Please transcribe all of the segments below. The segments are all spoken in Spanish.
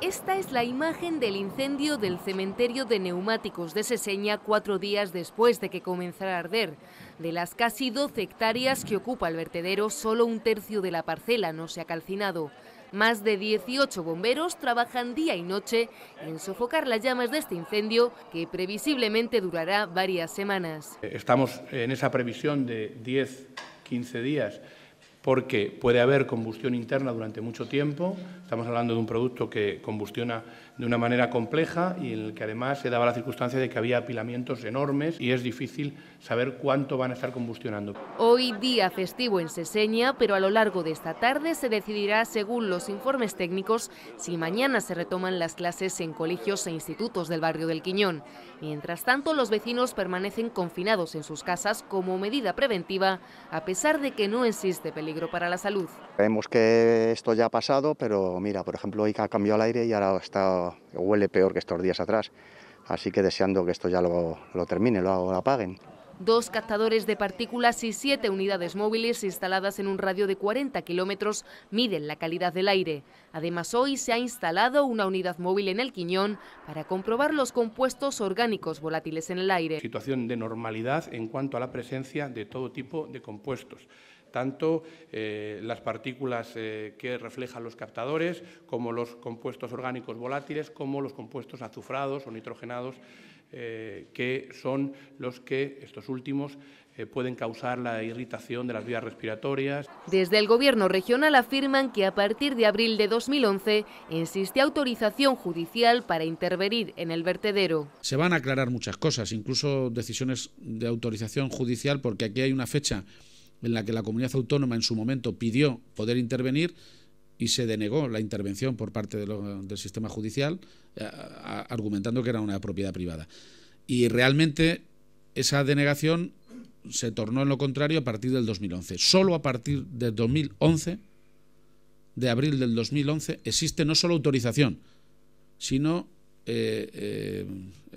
Esta es la imagen del incendio del cementerio de neumáticos de Seseña cuatro días después de que comenzara a arder. De las casi 12 hectáreas que ocupa el vertedero, solo un tercio de la parcela no se ha calcinado. Más de 18 bomberos trabajan día y noche en sofocar las llamas de este incendio que previsiblemente durará varias semanas. Estamos en esa previsión de 10, 15 días porque puede haber combustión interna durante mucho tiempo, estamos hablando de un producto que combustiona de una manera compleja y en el que además se daba la circunstancia de que había apilamientos enormes y es difícil saber cuánto van a estar combustionando. Hoy día festivo en Seseña, pero a lo largo de esta tarde se decidirá, según los informes técnicos, si mañana se retoman las clases en colegios e institutos del barrio del Quiñón. Mientras tanto, los vecinos permanecen confinados en sus casas como medida preventiva, a pesar de que no existe peligro para la salud. Vemos que esto ya ha pasado, pero mira, por ejemplo, hoy ha cambiado el aire y ahora está, huele peor que estos días atrás. Así que deseando que esto ya lo, lo termine, lo, lo apaguen dos captadores de partículas y siete unidades móviles instaladas en un radio de 40 kilómetros miden la calidad del aire. Además, hoy se ha instalado una unidad móvil en el Quiñón para comprobar los compuestos orgánicos volátiles en el aire. Situación de normalidad en cuanto a la presencia de todo tipo de compuestos tanto eh, las partículas eh, que reflejan los captadores, como los compuestos orgánicos volátiles, como los compuestos azufrados o nitrogenados, eh, que son los que, estos últimos, pueden causar la irritación de las vías respiratorias. Desde el Gobierno regional afirman que a partir de abril de 2011 existe autorización judicial para intervenir en el vertedero. Se van a aclarar muchas cosas, incluso decisiones de autorización judicial, porque aquí hay una fecha en la que la comunidad autónoma en su momento pidió poder intervenir y se denegó la intervención por parte del sistema judicial eh, argumentando que era una propiedad privada. Y realmente esa denegación se tornó en lo contrario a partir del 2011. Solo a partir del 2011, de abril del 2011, existe no solo autorización, sino eh, eh,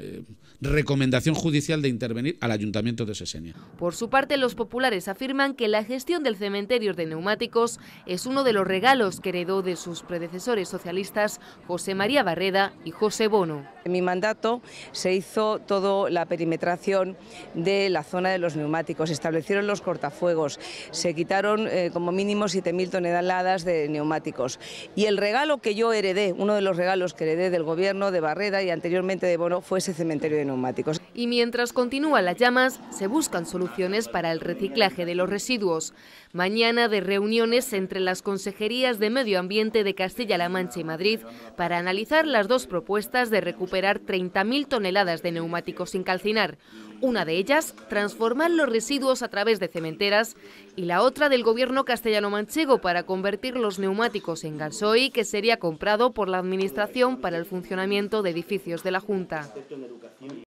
eh, recomendación judicial de intervenir al Ayuntamiento de Sesenia. Por su parte, los populares afirman que la gestión del cementerio de neumáticos es uno de los regalos que heredó de sus predecesores socialistas José María Barreda y José Bono. En mi mandato se hizo toda la perimetración de la zona de los neumáticos, se establecieron los cortafuegos, se quitaron eh, como mínimo 7.000 toneladas de neumáticos. Y el regalo que yo heredé, uno de los regalos que heredé del gobierno de Barreda y anteriormente de Bono, fue ese cementerio de neumáticos. Y mientras continúan las llamas, se buscan soluciones para el reciclaje de los residuos. Mañana de reuniones entre las consejerías de Medio Ambiente de Castilla-La Mancha y Madrid para analizar las dos propuestas de recuperar 30.000 toneladas de neumáticos sin calcinar. Una de ellas, transformar los residuos a través de cementeras y la otra del gobierno castellano-manchego para convertir los neumáticos en gasoil que sería comprado por la Administración para el funcionamiento de edificios de la Junta.